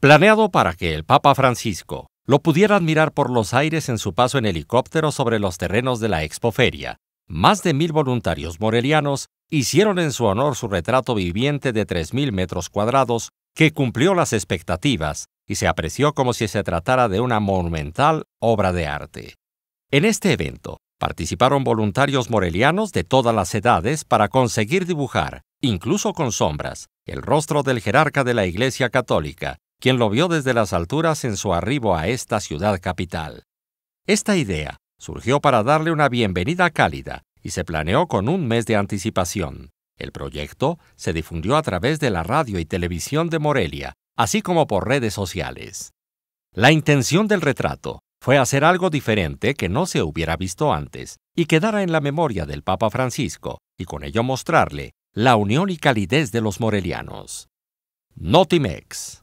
planeado para que el Papa Francisco lo pudiera admirar por los aires en su paso en helicóptero sobre los terrenos de la Expoferia. Más de mil voluntarios morelianos hicieron en su honor su retrato viviente de 3.000 metros cuadrados que cumplió las expectativas y se apreció como si se tratara de una monumental obra de arte. En este evento participaron voluntarios morelianos de todas las edades para conseguir dibujar, incluso con sombras, el rostro del jerarca de la Iglesia Católica, quien lo vio desde las alturas en su arribo a esta ciudad capital. Esta idea surgió para darle una bienvenida cálida y se planeó con un mes de anticipación. El proyecto se difundió a través de la radio y televisión de Morelia, así como por redes sociales. La intención del retrato fue hacer algo diferente que no se hubiera visto antes y quedara en la memoria del Papa Francisco, y con ello mostrarle la unión y calidez de los morelianos. Notimex